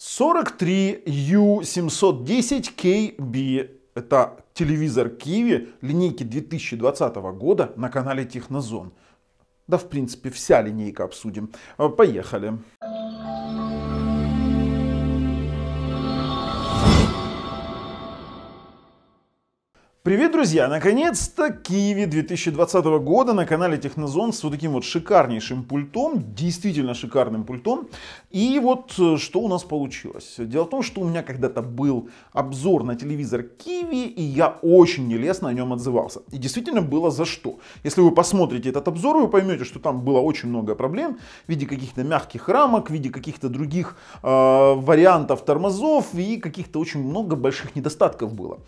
43U710KB это телевизор Киви линейки 2020 года на канале Технозон. Да, в принципе, вся линейка обсудим. Э, поехали. Привет, друзья! Наконец-то Киеве 2020 года на канале Технозон с вот таким вот шикарнейшим пультом, действительно шикарным пультом. И вот э, что у нас получилось. Дело в том, что у меня когда-то был обзор на телевизор Киви, и я очень нелестно о нем отзывался. И действительно было за что. Если вы посмотрите этот обзор, вы поймете, что там было очень много проблем в виде каких-то мягких рамок, в виде каких-то других э, вариантов тормозов и каких-то очень много больших недостатков было.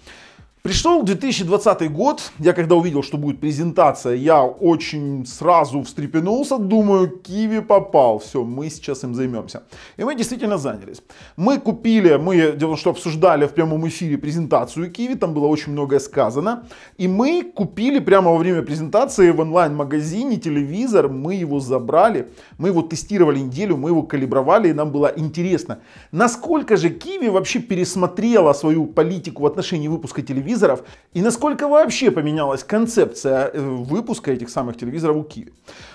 Пришел 2020 год, я когда увидел, что будет презентация, я очень сразу встрепенулся, думаю, Киви попал, все, мы сейчас им займемся. И мы действительно занялись. Мы купили, мы дело что обсуждали в прямом эфире презентацию Киви, там было очень многое сказано, и мы купили прямо во время презентации в онлайн-магазине телевизор, мы его забрали, мы его тестировали неделю, мы его калибровали, и нам было интересно, насколько же Киви вообще пересмотрела свою политику в отношении выпуска телевизора, телевизоров и насколько вообще поменялась концепция э, выпуска этих самых телевизоров у Kiwi.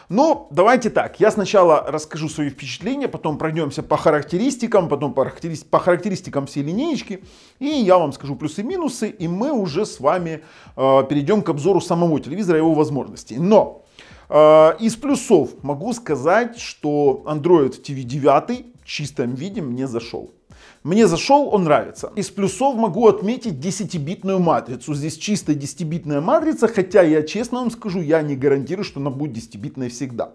Но давайте так, я сначала расскажу свои впечатления, потом пройдемся по характеристикам, потом по, характерист... по характеристикам всей линеечки, и я вам скажу плюсы и минусы, и мы уже с вами э, перейдем к обзору самого телевизора и его возможностей. Но э, из плюсов могу сказать, что Android TV 9 в чистом виде мне зашел. Мне зашел, он нравится. Из плюсов могу отметить 10-битную матрицу. Здесь чисто 10-битная матрица, хотя я честно вам скажу, я не гарантирую, что она будет 10-битной всегда.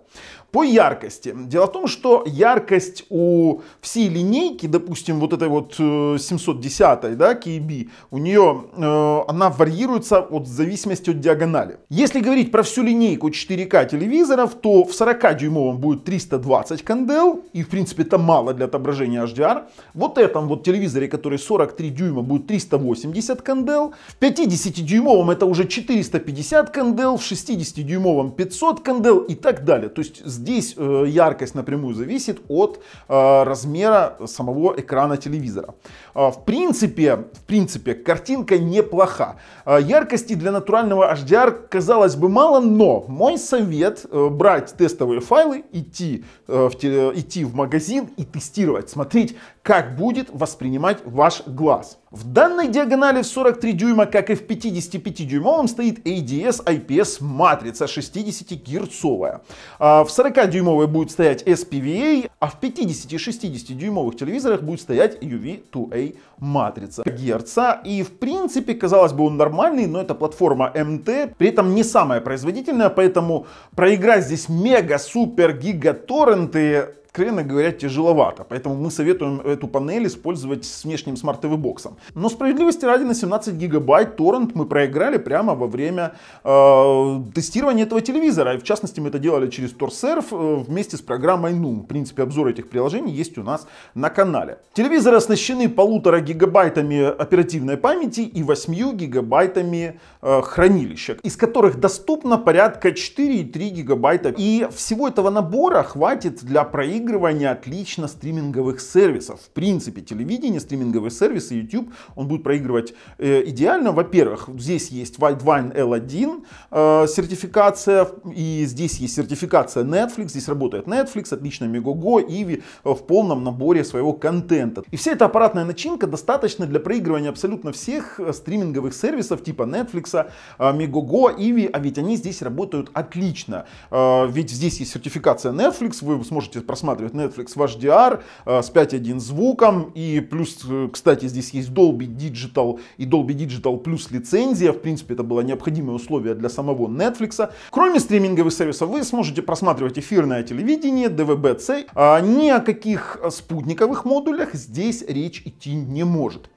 По яркости. Дело в том, что яркость у всей линейки, допустим, вот этой вот 710, э, да, KB, у нее, э, она варьируется от, в зависимости от диагонали. Если говорить про всю линейку 4К телевизоров, то в 40-дюймовом будет 320 кандел, и в принципе это мало для отображения HDR. Вот этом вот телевизоре, который 43 дюйма, будет 380 кандел. В 50-дюймовом это уже 450 кандел, в 60-дюймовом 500 кандел и так далее. То есть Здесь э, яркость напрямую зависит от э, размера самого экрана телевизора. Э, в принципе, в принципе, картинка неплоха. Яркости для натурального HDR казалось бы мало, но мой совет брать тестовые файлы, идти в, идти в магазин и тестировать, смотреть, как будет воспринимать ваш глаз. В данной диагонали в 43 дюйма, как и в 55-дюймовом, стоит ADS IPS матрица 60-герцовая. А в 40-дюймовой будет стоять SPVA, а в 50 и 60-дюймовых телевизорах будет стоять UV2A матрица герца. И в принципе, казалось бы, он нормальный, но это платформа MT, при этом не самая производительная, поэтому проиграть здесь мега-супер-гига-торренты откровенно говоря, тяжеловато. Поэтому мы советуем эту панель использовать с внешним Smart TV боксом. Но справедливости ради на 17 гигабайт торрент мы проиграли прямо во время э, тестирования этого телевизора. И в частности мы это делали через TorServe э, вместе с программой Noom. В принципе обзор этих приложений есть у нас на канале. Телевизоры оснащены полутора гигабайтами оперативной памяти и 8 гигабайтами э, хранилища, из которых доступно порядка 4,3 гигабайта. И всего этого набора хватит для проигрывания подыгрывание отлично стриминговых сервисов. В принципе, телевидение, стриминговые сервисы, YouTube, он будет проигрывать э, идеально. Во-первых, здесь есть Wine L1 э, сертификация, и здесь есть сертификация Netflix, здесь работает Netflix, отлично Megogo, Иви э, в полном наборе своего контента. И вся эта аппаратная начинка достаточно для проигрывания абсолютно всех э, стриминговых сервисов типа Netflix, Megogo, э, Иви, а ведь они здесь работают отлично. Э, ведь здесь есть сертификация Netflix, вы сможете просматривать просматривает Netflix ваш DDR э, с 5.1 звуком и плюс, э, кстати, здесь есть Dolby Digital и Dolby Digital плюс лицензия. В принципе, это было необходимое условие для самого Netflix. Кроме стриминговых сервисов, вы сможете просматривать эфирное телевидение, DVB-C. А ни о каких спутниковых модулях здесь речь идти не может.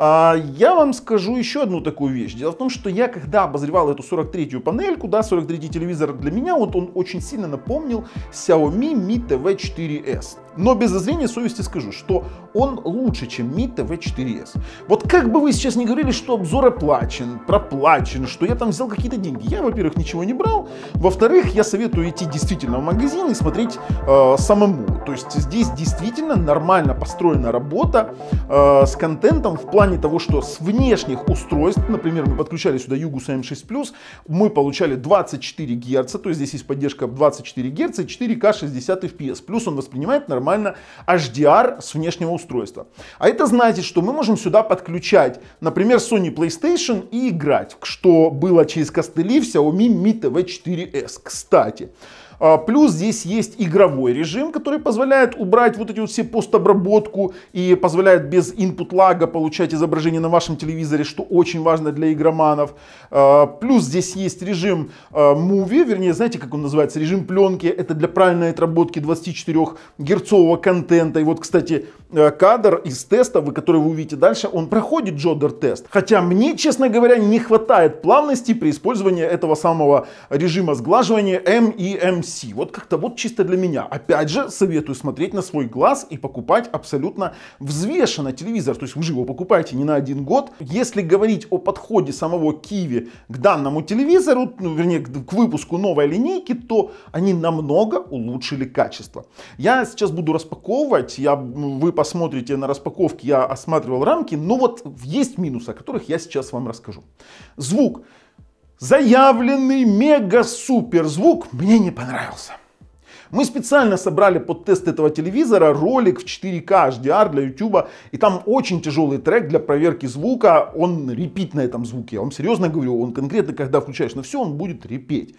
А, я вам скажу еще одну такую вещь. Дело в том, что я когда обозревал эту 43-ю панельку, да, 43-й телевизор для меня, вот он очень сильно напомнил Xiaomi Mi TV 4S но без зазрения совести скажу, что он лучше, чем Mi TV4S. Вот как бы вы сейчас не говорили, что обзор оплачен, проплачен, что я там взял какие-то деньги. Я, во-первых, ничего не брал. Во-вторых, я советую идти действительно в магазин и смотреть э, самому. То есть здесь действительно нормально построена работа э, с контентом в плане того, что с внешних устройств, например, мы подключали сюда Югуса M6+, мы получали 24 Гц, то есть здесь есть поддержка 24 Гц и 4К 60 FPS. Плюс он воспринимает нормально нормально, HDR с внешнего устройства. А это значит, что мы можем сюда подключать, например, Sony PlayStation и играть, что было через костыли в Xiaomi Mi TV 4S, кстати. А, плюс здесь есть игровой режим, который позволяет убрать вот эти вот все постобработку и позволяет без input лага получать изображение на вашем телевизоре, что очень важно для игроманов. А, плюс здесь есть режим а, movie, вернее, знаете, как он называется, режим пленки. Это для правильной отработки 24 герцового контента. И вот, кстати, Э, кадр из теста, вы, который вы увидите дальше, он проходит Джодер тест. Хотя мне, честно говоря, не хватает плавности при использовании этого самого режима сглаживания M и MC. Вот как-то вот чисто для меня. Опять же, советую смотреть на свой глаз и покупать абсолютно взвешенно телевизор. То есть вы же его покупаете не на один год. Если говорить о подходе самого Kiwi к данному телевизору, ну, вернее, к выпуску новой линейки, то они намного улучшили качество. Я сейчас буду распаковывать, я, ну, вы посмотрите на распаковке, я осматривал рамки, но вот есть минусы, о которых я сейчас вам расскажу. Звук. Заявленный мега-супер звук мне не понравился. Мы специально собрали под тест этого телевизора ролик в 4К HDR для YouTube, и там очень тяжелый трек для проверки звука, он репит на этом звуке. Я вам серьезно говорю, он конкретно, когда включаешь на все, он будет репеть.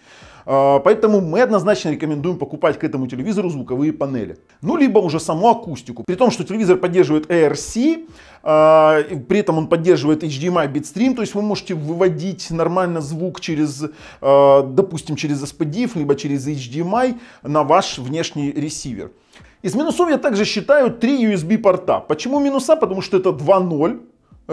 А, поэтому мы однозначно рекомендуем покупать к этому телевизору звуковые панели. Ну, либо уже саму акустику. При том, что телевизор поддерживает ARC, а, при этом он поддерживает HDMI Bitstream, то есть вы можете выводить нормально звук через, а, допустим, через SPDIF, либо через HDMI на ваш внешний ресивер. Из минусов я также считаю 3 USB порта. Почему минуса? Потому что это 2.0.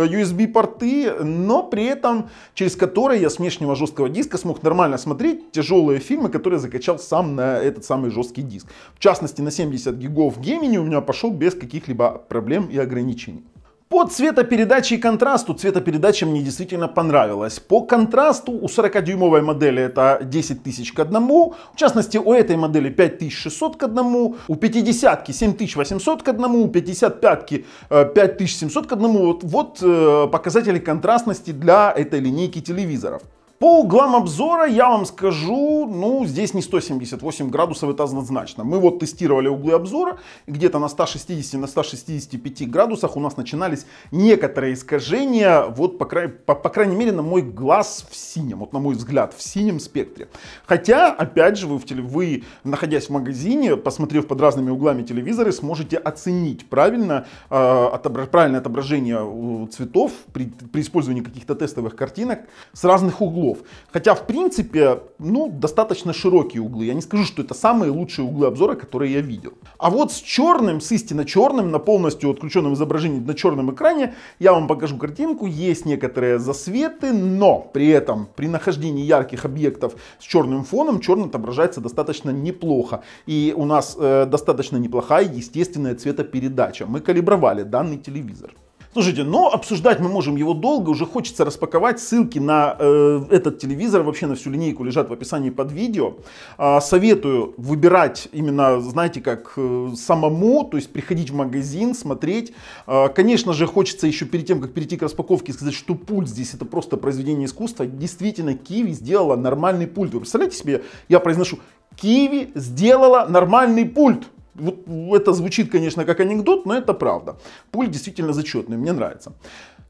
USB-порты, но при этом через которые я с внешнего жесткого диска смог нормально смотреть тяжелые фильмы, которые закачал сам на этот самый жесткий диск. В частности, на 70 гигов Gemini у меня пошел без каких-либо проблем и ограничений. По цветопередаче и контрасту, цветопередача мне действительно понравилась. По контрасту у 40-дюймовой модели это 10 тысяч к одному, в частности у этой модели 5600 к одному, у 50-ки 7800 к одному, у 55-ки 5700 э, к одному. Вот, вот э, показатели контрастности для этой линейки телевизоров. По углам обзора я вам скажу, ну здесь не 178 градусов, это однозначно. Мы вот тестировали углы обзора, где-то на 160, на 165 градусах у нас начинались некоторые искажения, вот по, край, по, по крайней мере на мой глаз в синем, вот на мой взгляд, в синем спектре. Хотя, опять же, вы, в теле, вы находясь в магазине, посмотрев под разными углами телевизоры, сможете оценить правильно, э, отобра, правильное отображение цветов при, при использовании каких-то тестовых картинок с разных углов углов. Хотя, в принципе, ну, достаточно широкие углы. Я не скажу, что это самые лучшие углы обзора, которые я видел. А вот с черным, с истинно черным, на полностью отключенном изображении на черном экране, я вам покажу картинку. Есть некоторые засветы, но при этом при нахождении ярких объектов с черным фоном черный отображается достаточно неплохо. И у нас э, достаточно неплохая естественная цветопередача. Мы калибровали данный телевизор. Слушайте, но обсуждать мы можем его долго, уже хочется распаковать. Ссылки на э, этот телевизор, вообще на всю линейку лежат в описании под видео. Э, советую выбирать именно, знаете, как э, самому, то есть приходить в магазин, смотреть. Э, конечно же, хочется еще перед тем, как перейти к распаковке, сказать, что пульт здесь это просто произведение искусства. Действительно, Киви сделала нормальный пульт. Вы представляете себе, я произношу, Киви сделала нормальный пульт вот это звучит, конечно, как анекдот, но это правда. Пуль действительно зачетный, мне нравится.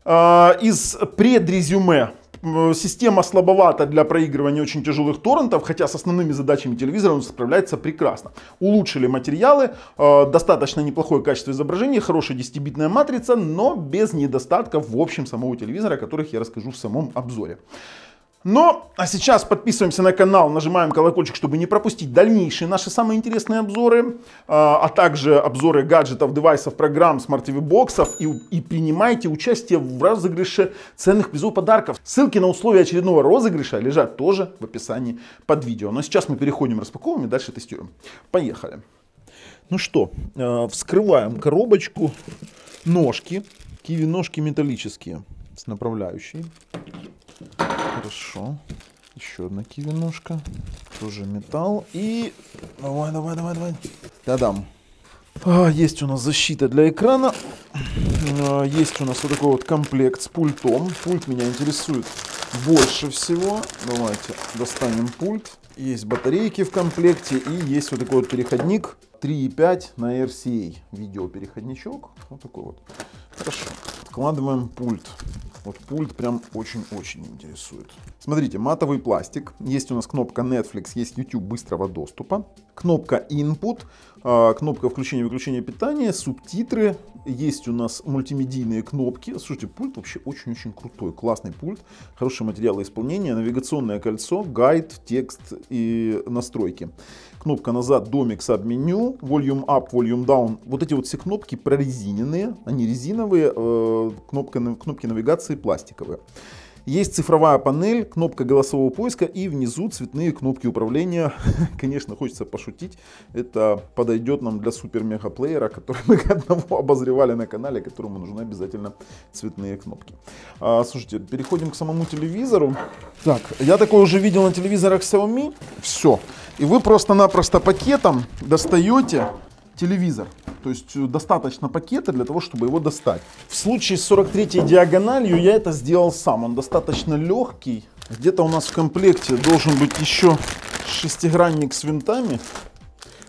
А, из предрезюме Система слабовата для проигрывания очень тяжелых торрентов, хотя с основными задачами телевизора он справляется прекрасно. Улучшили материалы, а, достаточно неплохое качество изображения, хорошая 10-битная матрица, но без недостатков в общем самого телевизора, о которых я расскажу в самом обзоре. Но, а сейчас подписываемся на канал, нажимаем колокольчик, чтобы не пропустить дальнейшие наши самые интересные обзоры, а, а также обзоры гаджетов, девайсов, программ, смарт-тв боксов и, и принимайте участие в розыгрыше ценных призов подарков. Ссылки на условия очередного розыгрыша лежат тоже в описании под видео. Но сейчас мы переходим, распаковываем и дальше тестируем. Поехали. Ну что, а, вскрываем коробочку, ножки, киви ножки металлические с направляющей. Хорошо. Еще одна кивинушка. Тоже металл. И... Давай, давай, давай, давай. Та-дам. А, есть у нас защита для экрана. А, есть у нас вот такой вот комплект с пультом. Пульт меня интересует больше всего. Давайте достанем пульт. Есть батарейки в комплекте и есть вот такой вот переходник 3.5 на RCA. Видеопереходничок. Вот такой вот. Хорошо. Вкладываем пульт. Вот пульт прям очень-очень интересует. Смотрите, матовый пластик. Есть у нас кнопка Netflix, есть YouTube быстрого доступа. Кнопка Input, а, кнопка включения-выключения питания, субтитры. Есть у нас мультимедийные кнопки. Слушайте, пульт вообще очень-очень крутой. Классный пульт, хорошие материалы исполнения, навигационное кольцо, гайд, текст и настройки кнопка назад, домик, саб-меню, volume up, volume down. Вот эти вот все кнопки прорезиненные, они резиновые, э, кнопка, кнопки навигации пластиковые. Есть цифровая панель, кнопка голосового поиска и внизу цветные кнопки управления. Конечно, хочется пошутить. Это подойдет нам для супер-мега-плеера, который мы одного обозревали на канале, которому нужны обязательно цветные кнопки. А, слушайте, переходим к самому телевизору. Так, я такое уже видел на телевизорах Xiaomi. Все. И вы просто-напросто пакетом достаете телевизор. То есть э, достаточно пакета для того, чтобы его достать. В случае с 43-й диагональю я это сделал сам. Он достаточно легкий. Где-то у нас в комплекте должен быть еще шестигранник с винтами.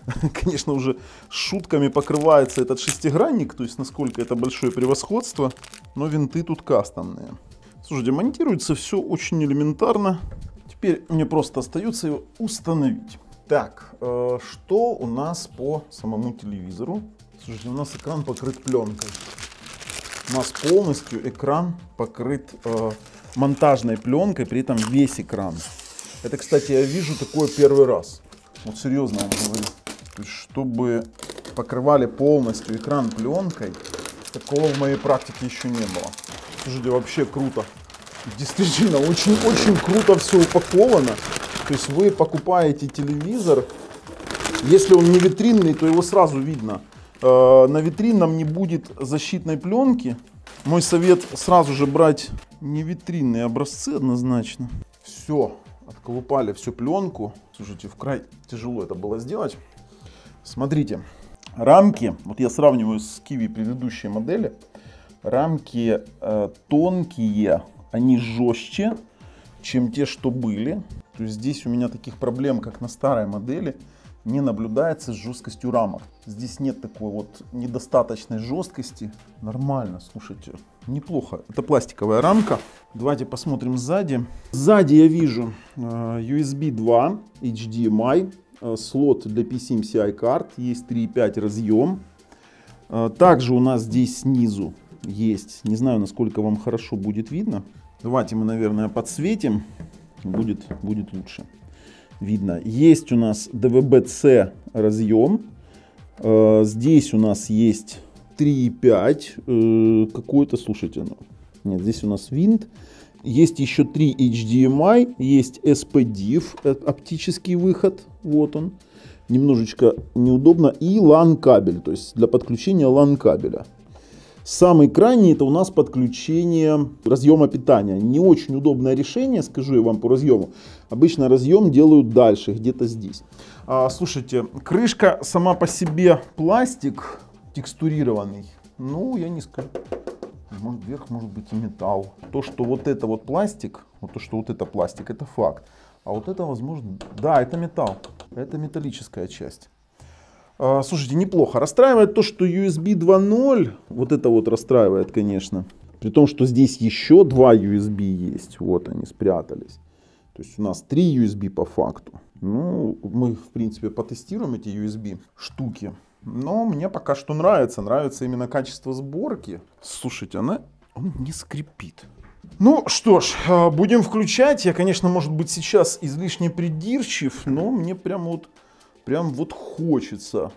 Конечно, уже шутками покрывается этот шестигранник, то есть насколько это большое превосходство. Но винты тут кастомные. Слушайте, монтируется все очень элементарно. Теперь мне просто остается его установить. Так, э, что у нас по самому телевизору? Слушайте, у нас экран покрыт пленкой. У нас полностью экран покрыт э, монтажной пленкой, при этом весь экран. Это, кстати, я вижу такое первый раз. Вот серьезно вам говорю. чтобы покрывали полностью экран пленкой, такого в моей практике еще не было. Слушайте, вообще круто. Действительно, очень-очень круто все упаковано. То есть вы покупаете телевизор, если он не витринный, то его сразу видно. Э, на витринном не будет защитной пленки. Мой совет сразу же брать не витринные образцы однозначно. Все, отколупали всю пленку. Слушайте, в край тяжело это было сделать. Смотрите, рамки, вот я сравниваю с Kiwi предыдущей модели, рамки э, тонкие, они жестче, чем те, что были. То есть здесь у меня таких проблем, как на старой модели, не наблюдается с жесткостью рамок. Здесь нет такой вот недостаточной жесткости. Нормально, слушайте, неплохо. Это пластиковая рамка. Давайте посмотрим сзади. Сзади я вижу э, USB 2, HDMI, э, слот для PCMCI карт, есть 3.5 разъем. Э, также у нас здесь снизу есть, не знаю, насколько вам хорошо будет видно, Давайте мы, наверное, подсветим. Будет, будет лучше. Видно. Есть у нас DVB-C разъем. Э, здесь у нас есть 3.5. Э, какой-то, слушайте, ну, нет, здесь у нас винт. Есть еще 3 HDMI, эм есть SPDIF, э, оптический выход, вот он. Немножечко неудобно. И LAN кабель, то есть для подключения LAN кабеля. Самый крайний это у нас подключение разъема питания. Не очень удобное решение, скажу я вам по разъему. Обычно разъем делают дальше, где-то здесь. А, слушайте, крышка сама по себе пластик текстурированный. Ну, я не скажу. Может, вверх может быть и металл. То, что вот это вот пластик, вот то, что вот это пластик, это факт. А вот это, возможно, да, это металл. Это металлическая часть. А, слушайте, неплохо. Расстраивает то, что USB 2.0, вот это вот расстраивает, конечно. При том, что здесь еще два USB есть. Вот они спрятались. То есть у нас три USB по факту. Ну, мы, в принципе, потестируем эти USB штуки. Но мне пока что нравится. Нравится именно качество сборки. Слушайте, она он не скрипит. Ну что ж, а, будем включать. Я, конечно, может быть, сейчас излишне придирчив, но мне прям вот Прям вот хочется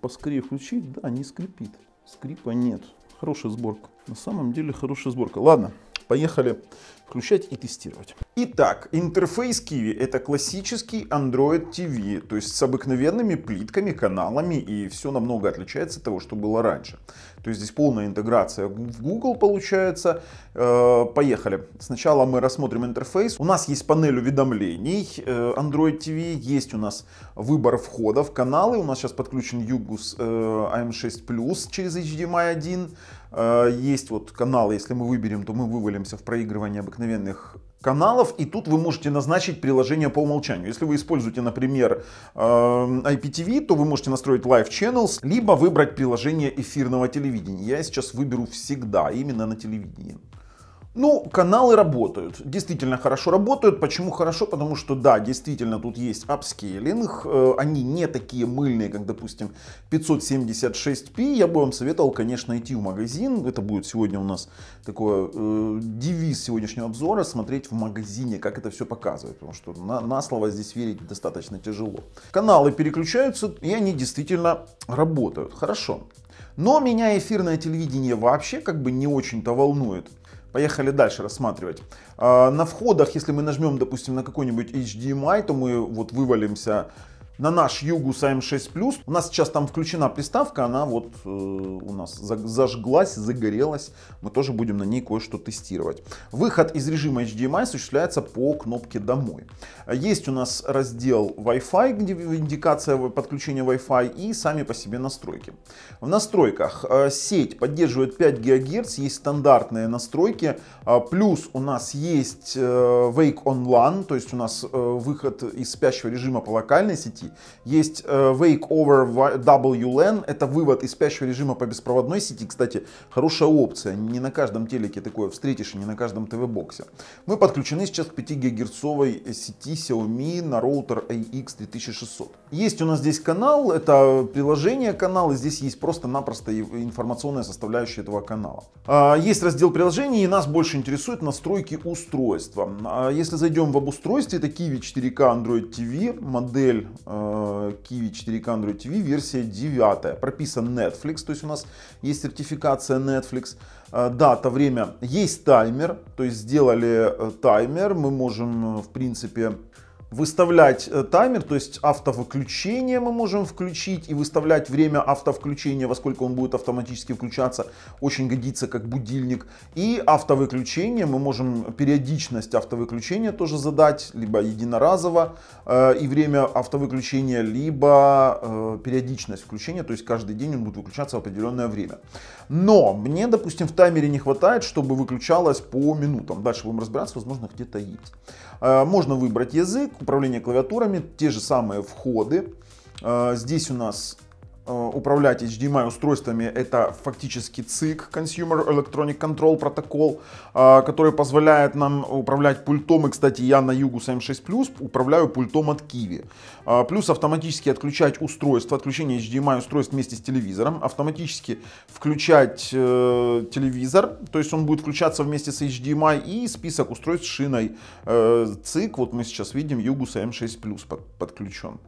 поскорее включить. Да, не скрипит. Скрипа нет. Хорошая сборка. На самом деле хорошая сборка. Ладно, поехали включать и тестировать. Итак, интерфейс Kiwi это классический Android TV, то есть с обыкновенными плитками, каналами и все намного отличается от того, что было раньше. То есть здесь полная интеграция в Google получается. Э, поехали. Сначала мы рассмотрим интерфейс. У нас есть панель уведомлений э, Android TV, есть у нас выбор входов, каналы. У нас сейчас подключен Yugus э, AM6 Plus через HDMI 1. Э, есть вот каналы, если мы выберем, то мы вывалимся в проигрывание обыкновенных каналов, и тут вы можете назначить приложение по умолчанию. Если вы используете, например, IPTV, э, то вы можете настроить Live Channels, либо выбрать приложение эфирного телевидения. Я сейчас выберу всегда, именно на телевидении. Ну, каналы работают, действительно хорошо работают. Почему хорошо? Потому что, да, действительно, тут есть апскейлинг. Э, они не такие мыльные, как, допустим, 576p. Я бы вам советовал, конечно, идти в магазин. Это будет сегодня у нас такой э, девиз сегодняшнего обзора. Смотреть в магазине, как это все показывает. Потому что на, на слово здесь верить достаточно тяжело. Каналы переключаются, и они действительно работают. Хорошо. Но меня эфирное телевидение вообще как бы не очень-то волнует. Поехали дальше рассматривать. А, на входах, если мы нажмем, допустим, на какой-нибудь HDMI, то мы вот вывалимся на наш Югус АМ6+, у нас сейчас там включена приставка, она вот э, у нас зажглась, загорелась, мы тоже будем на ней кое-что тестировать. Выход из режима HDMI осуществляется по кнопке «Домой». Есть у нас раздел Wi-Fi, где индикация подключения Wi-Fi и сами по себе настройки. В настройках э, сеть поддерживает 5 ГГц, есть стандартные настройки, э, плюс у нас есть Wake on LAN, то есть у нас выход из спящего режима по локальной сети, физический. Есть э, Wake Over WLAN, e это вывод из спящего режима по беспроводной сети. Кстати, хорошая опция, не на каждом телеке такое встретишь и не на каждом ТВ-боксе. Мы подключены сейчас к 5 гигагерцовой сети Xiaomi на роутер AX3600. Есть у нас здесь канал, это приложение канала, здесь есть просто-напросто информационная составляющая этого канала. А, есть раздел приложений и нас больше интересует настройки устройства. А, если зайдем в обустройстве, это Kiwi 4K Android TV, модель э, Э, Kiwi 4K Android TV версия 9. Прописан Netflix, то есть у нас есть сертификация Netflix. Э, Дата, время. Есть таймер, то есть сделали э, таймер. Мы можем, в принципе, выставлять э, таймер, то есть автовыключение мы можем включить и выставлять время автовключения, во сколько он будет автоматически включаться, очень годится как будильник. И автовыключение мы можем периодичность автовыключения тоже задать, либо единоразово э, и время автовыключения, либо э, периодичность включения, то есть каждый день он будет выключаться в определенное время. Но мне, допустим, в таймере не хватает, чтобы выключалось по минутам. Дальше будем разбираться, возможно, где-то есть. Э, можно выбрать язык, управление клавиатурами, те же самые входы. А, здесь у нас Э, управлять HDMI устройствами это фактически ЦИК, Consumer Electronic Control Protocol, э, который позволяет нам управлять пультом. И, кстати, я на югу M6 Plus управляю пультом от Kiwi. Э, плюс автоматически отключать устройство, отключение HDMI устройств вместе с телевизором, автоматически включать э, телевизор, то есть он будет включаться вместе с HDMI и список устройств с шиной э, ЦИК. Вот мы сейчас видим югу M6 Plus под, подключен.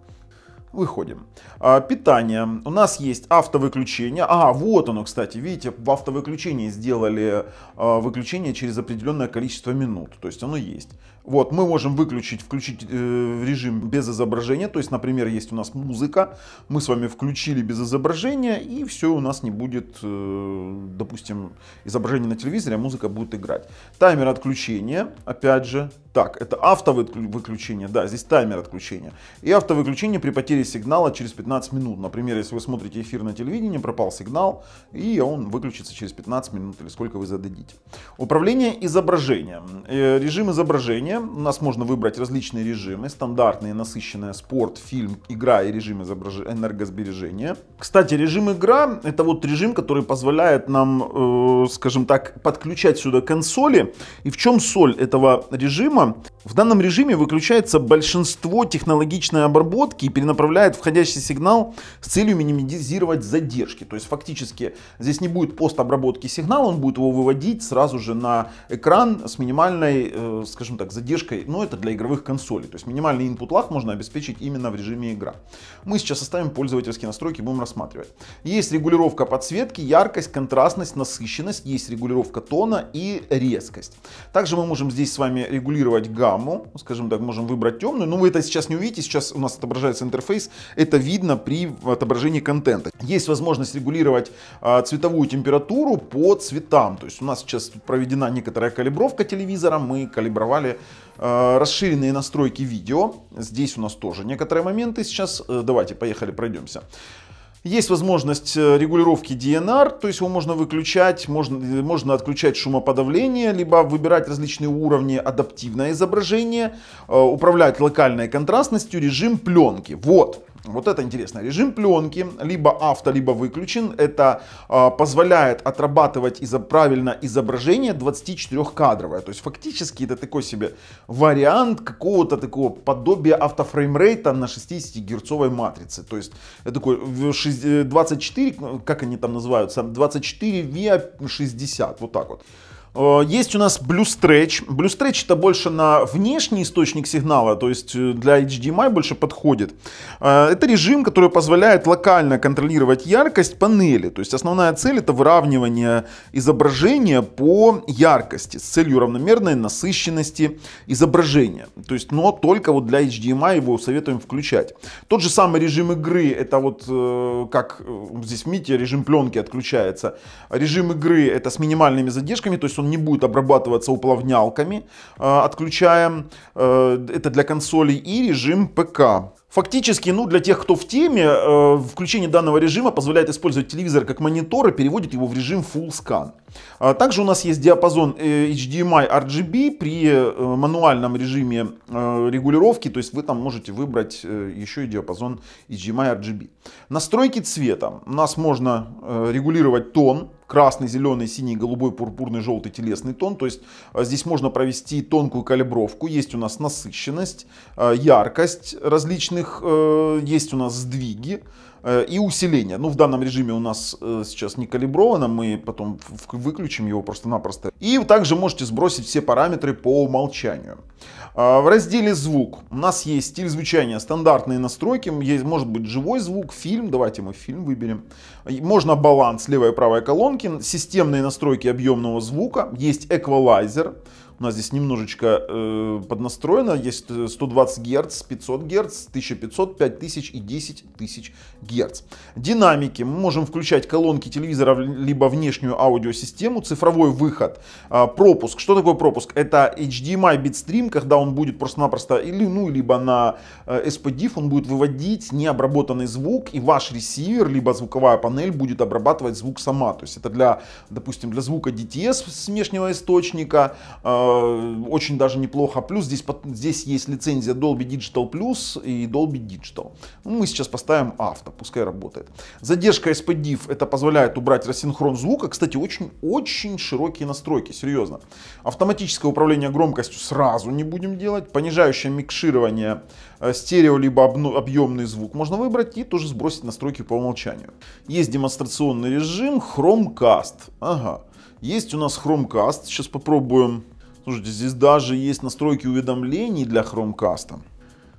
Выходим. А, питание. У нас есть автовыключение. А, вот оно, кстати, видите, в автовыключении сделали а, выключение через определенное количество минут. То есть оно есть. Вот, мы можем выключить, включить э, режим без изображения. То есть, например, есть у нас музыка, мы с вами включили без изображения, и все, у нас не будет, э, допустим, изображения на телевизоре, а музыка будет играть. Таймер отключения, опять же, так, это автовыключение, да, здесь таймер отключения. И автовыключение при потере сигнала через 15 минут. Например, если вы смотрите эфир на телевидении, пропал сигнал, и он выключится через 15 минут или сколько вы зададите. Управление изображением. Э, режим изображения у нас можно выбрать различные режимы. Стандартные, насыщенные, спорт, фильм, игра и режим изображ... энергосбережения. Кстати, режим игра — это вот режим, который позволяет нам, э, скажем так, подключать сюда консоли. И в чем соль этого режима? В данном режиме выключается большинство технологичной обработки и перенаправляет входящий сигнал с целью минимизировать задержки. То есть фактически здесь не будет постобработки сигнала, он будет его выводить сразу же на экран с минимальной, э, скажем так, задержкой поддержкой, но это для игровых консолей. То есть минимальный input lag можно обеспечить именно в режиме игра. Мы сейчас оставим пользовательские настройки, будем рассматривать. Есть регулировка подсветки, яркость, контрастность, насыщенность, есть регулировка тона и резкость. Также мы можем здесь с вами регулировать гамму, скажем так, можем выбрать темную, но вы это сейчас не увидите, сейчас у нас отображается интерфейс, это видно при отображении контента. Есть возможность регулировать а, цветовую температуру по цветам, то есть у нас сейчас проведена некоторая калибровка телевизора, мы калибровали Э, расширенные настройки видео. Здесь у нас тоже некоторые моменты. Сейчас э, давайте, поехали, пройдемся. Есть возможность э, регулировки DNR, то есть его можно выключать, можно, можно отключать шумоподавление, либо выбирать различные уровни адаптивное изображение, управлять локальной контрастностью, режим пленки. Вот, вот это интересно. Режим пленки, либо авто, либо выключен. Это э, позволяет отрабатывать изо- правильно изображение 24-кадровое. То есть фактически это такой себе вариант какого-то такого подобия автофреймрейта на 60-герцовой матрице. То есть это такой 6, 24, э, как они там называются, 24 via 60, вот так вот. Э, есть у нас Blue Stretch. Blue Stretch это больше на внешний источник сигнала, то есть э, для HDMI больше подходит. Э, это режим, который позволяет локально контролировать яркость панели. То есть основная цель это выравнивание изображения по яркости с целью равномерной насыщенности изображения. То есть, но только вот для HDMI его советуем включать. Тот же самый режим игры, это вот как здесь видите, режим пленки отключается. Режим игры это с минимальными задержками, то есть есть он не будет обрабатываться уплавнялками. Э, Отключаем э, это для консолей и режим ПК. Фактически, ну, для тех, кто в теме, э, включение данного режима позволяет использовать телевизор как монитор и переводит его в режим Full Scan. А также у нас есть диапазон э, HDMI RGB при э, мануальном режиме э, регулировки, то есть вы там можете выбрать э, еще и диапазон HDMI RGB. Настройки цвета. У нас можно э, регулировать тон, красный, зеленый, синий, голубой, пурпурный, желтый телесный тон. То есть э, здесь можно провести тонкую калибровку. Есть у нас насыщенность, э, яркость различных, э, есть у нас сдвиги и усиление. Ну, в данном режиме у нас сейчас не калибровано, мы потом выключим его просто-напросто. И также можете сбросить все параметры по умолчанию. А, в разделе «Звук» у нас есть стиль звучания, стандартные настройки, есть, может быть, живой звук, фильм, давайте мы фильм выберем. Можно баланс левой и правой колонки, системные настройки объемного звука, есть эквалайзер, у нас здесь немножечко э, поднастроено. Есть 120 Гц, 500 Гц, 1500, 5000 и 10000 Гц. Динамики. Мы можем включать колонки телевизора, либо внешнюю аудиосистему, цифровой выход, э, пропуск. Что такое пропуск? Это HDMI битстрим, когда он будет просто-напросто, или, ну, либо на э, SPDIF он будет выводить необработанный звук, и ваш ресивер, либо звуковая панель будет обрабатывать звук сама. То есть это для, допустим, для звука DTS с внешнего источника, э, Э, очень даже неплохо. Плюс здесь, здесь есть лицензия Dolby Digital Plus и Dolby Digital. Ну, мы сейчас поставим авто, пускай работает. Задержка SPDIF, это позволяет убрать рассинхрон звука. Кстати, очень-очень широкие настройки, серьезно. Автоматическое управление громкостью сразу не будем делать. Понижающее микширование э, стерео либо объемный звук можно выбрать и тоже сбросить настройки по умолчанию. Есть демонстрационный режим Chromecast. Ага. Есть у нас Chromecast. Сейчас попробуем Слушайте, здесь даже есть настройки уведомлений для Chromecast.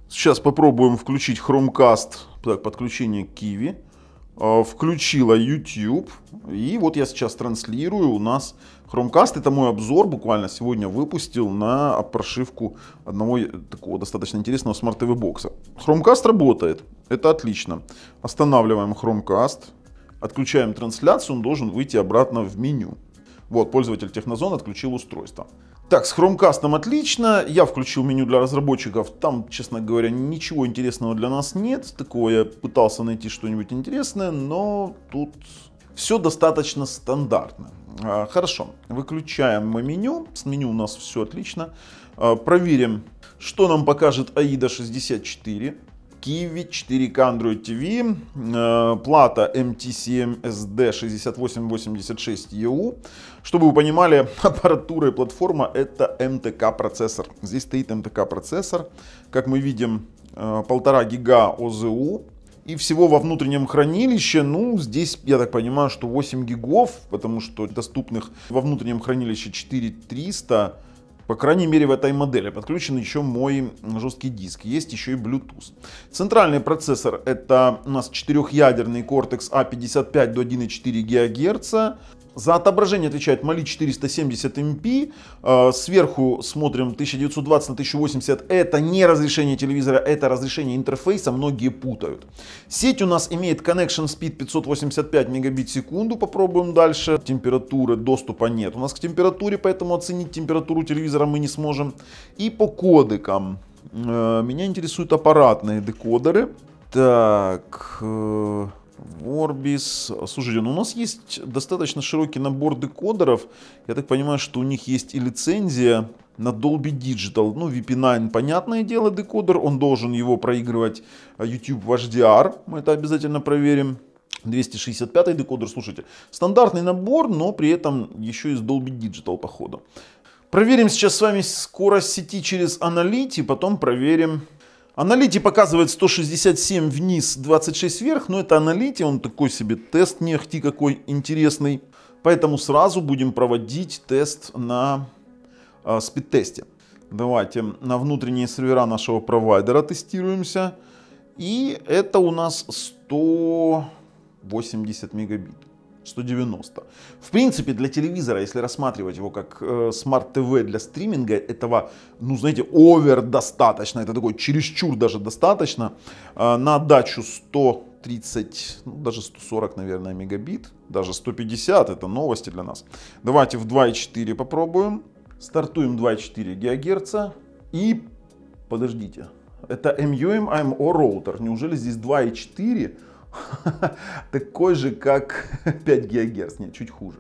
Сейчас попробуем включить Chromecast, так, подключение к Kiwi. А, включила YouTube. И вот я сейчас транслирую у нас Chromecast. Это мой обзор буквально сегодня выпустил на прошивку одного э, такого достаточно интересного смарт тв бокса. Chromecast работает. Это отлично. Останавливаем Chromecast. Отключаем трансляцию. Он должен выйти обратно в меню. Вот, пользователь Технозон отключил устройство. Так, с Chromecast отлично. Я включил меню для разработчиков. Там, честно говоря, ничего интересного для нас нет. Такого я пытался найти что-нибудь интересное, но тут все достаточно стандартно. А, хорошо, выключаем мы меню. С меню у нас все отлично. А, проверим, что нам покажет AIDA 64. Kiwi 4K Android TV, а, плата MTCM SD 6886EU. Чтобы вы понимали, аппаратура и платформа это МТК процессор. Здесь стоит МТК процессор. Как мы видим, э, полтора гига ОЗУ. И всего во внутреннем хранилище, ну, здесь, я так понимаю, что 8 гигов, потому что доступных во внутреннем хранилище 4300, по крайней мере, в этой модели подключен еще мой жесткий диск. Есть еще и Bluetooth. Центральный процессор это у нас четырехъядерный Cortex A55 до 1,4 ГГц. За отображение отвечает Mali 470 MP. Э, сверху смотрим 1920 на 1080. Это не разрешение телевизора, это разрешение интерфейса. Многие путают. Сеть у нас имеет connection speed 585 мегабит в секунду. Попробуем дальше. Температуры доступа нет. У нас к температуре, поэтому оценить температуру телевизора мы не сможем. И по кодекам. Э, меня интересуют аппаратные декодеры. Так, э, Орбис. Слушайте, ну у нас есть достаточно широкий набор декодеров. Я так понимаю, что у них есть и лицензия на Dolby Digital. Ну, VP9, понятное дело, декодер. Он должен его проигрывать а, YouTube в HDR. Мы это обязательно проверим. 265 декодер, слушайте, стандартный набор, но при этом еще и с Dolby Digital, походу. Проверим сейчас с вами скорость сети через Analyte и потом проверим Аналитий показывает 167 вниз, 26 вверх, но это аналитий, он такой себе тест не ахти какой интересный. Поэтому сразу будем проводить тест на э, спид-тесте. Давайте на внутренние сервера нашего провайдера тестируемся. И это у нас 180 мегабит. 190. В принципе, для телевизора, если рассматривать его как э, смарт-ТВ для стриминга, этого, ну, знаете, овер достаточно, это такой чересчур даже достаточно. Э, на дачу 130, ну, даже 140, наверное, мегабит, даже 150, это новости для нас. Давайте в 2.4 попробуем. Стартуем 2.4 ГГц и подождите. Это MUM IMO роутер. Неужели здесь 2.4? такой же, как 5 ГГц, нет, чуть хуже.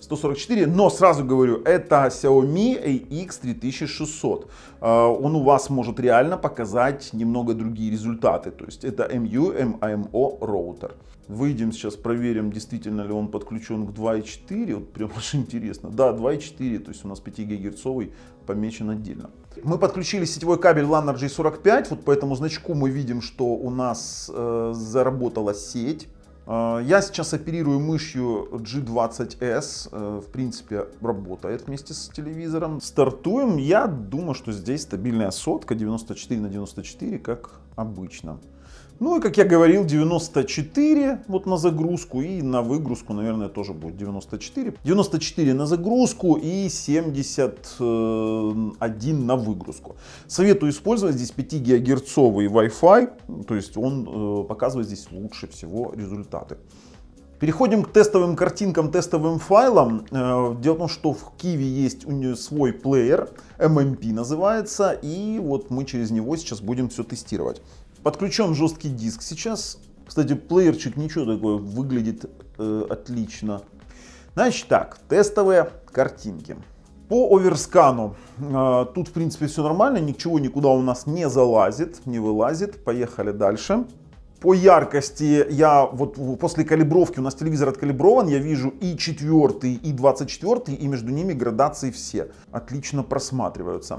144, но сразу говорю, это Xiaomi AX 3600. А, он у вас может реально показать немного другие результаты, то есть это MU MIMO роутер. Выйдем сейчас, проверим, действительно ли он подключен к 2.4, вот прям аж интересно. Да, 2.4, то есть у нас 5 гигагерцовый помечен отдельно. Мы подключили сетевой кабель LAN RG45, вот по этому значку мы видим, что у нас э, заработала сеть. Э, я сейчас оперирую мышью G20S, э, в принципе, работает вместе с телевизором. Стартуем, я думаю, что здесь стабильная сотка 94 на 94, как обычно. Ну и, как я говорил, 94 вот на загрузку и на выгрузку, наверное, тоже будет 94. 94 на загрузку и 71 э, на выгрузку. Советую использовать здесь 5 гигагерцовый Wi-Fi, то есть он э, показывает здесь лучше всего результаты. Переходим к тестовым картинкам, тестовым файлам. Э, дело в том, что в Киви есть свой плеер, MMP называется, и вот мы через него сейчас будем все тестировать. Подключен жесткий диск сейчас. Кстати, плеерчик ничего такое, выглядит э, отлично. Значит так, тестовые картинки. По оверскану. Э, тут, в принципе, все нормально, ничего никуда у нас не залазит, не вылазит. Поехали дальше. По яркости я вот после калибровки, у нас телевизор откалиброван, я вижу и 4, и 24, и между ними градации все. Отлично просматриваются.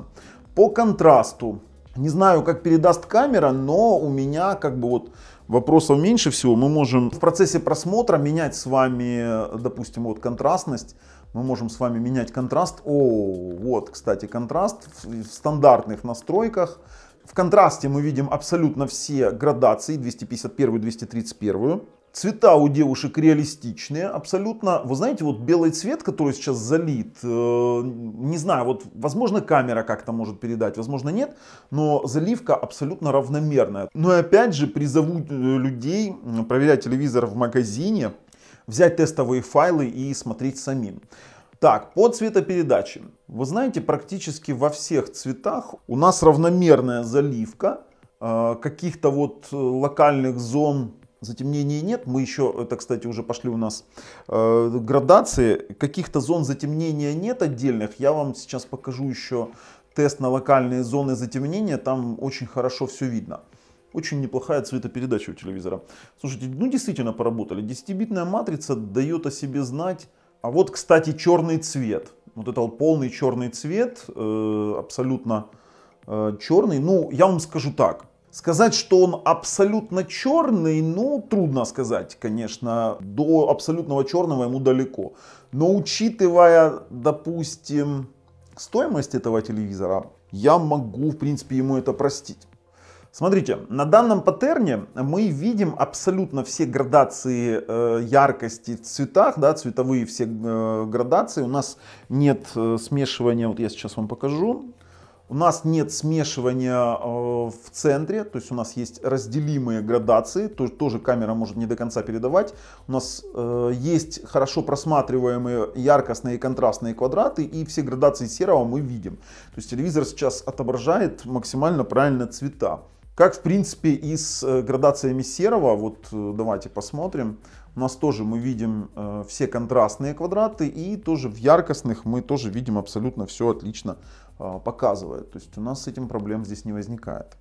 По контрасту не знаю, как передаст камера, но у меня как бы вот вопросов меньше всего. Мы можем в процессе просмотра менять с вами, э, допустим, вот контрастность. Мы можем с вами менять контраст. О, вот, кстати, контраст в, в стандартных настройках. В контрасте мы видим абсолютно все градации 251, 231. Цвета у девушек реалистичные, абсолютно. Вы знаете, вот белый цвет, который сейчас залит, э, не знаю, вот, возможно, камера как-то может передать, возможно, нет, но заливка абсолютно равномерная. Но ну и опять же призову э, людей проверять телевизор в магазине, взять тестовые файлы и смотреть самим. Так, по цветопередаче. Вы знаете, практически во всех цветах у нас равномерная заливка э, каких-то вот э, локальных зон Затемнений нет, мы еще, это, кстати, уже пошли у нас э, градации, каких-то зон затемнения нет отдельных, я вам сейчас покажу еще тест на локальные зоны затемнения, там очень хорошо все видно. Очень неплохая цветопередача у телевизора. Слушайте, ну действительно поработали. 10-битная матрица дает о себе знать. А вот, кстати, черный цвет. Вот это вот полный черный цвет, э, абсолютно э, черный. Ну, я вам скажу так. Сказать, что он абсолютно черный, ну, трудно сказать, конечно. До абсолютного черного ему далеко. Но учитывая, допустим, стоимость этого телевизора, я могу, в принципе, ему это простить. Смотрите, на данном паттерне мы видим абсолютно все градации э, яркости в цветах, да, цветовые все э, градации. У нас нет э, смешивания, вот я сейчас вам покажу. У нас нет смешивания э, в центре, то есть у нас есть разделимые градации, тоже камера может не до конца передавать. У нас э, есть хорошо просматриваемые яркостные и контрастные квадраты, и все градации серого мы видим. То есть телевизор сейчас отображает максимально правильно цвета. Как, в принципе, и с э, градациями серого, вот давайте посмотрим у нас тоже мы видим э, все контрастные квадраты и тоже в яркостных мы тоже видим абсолютно все отлично э, показывает. То есть у нас с этим проблем здесь не возникает.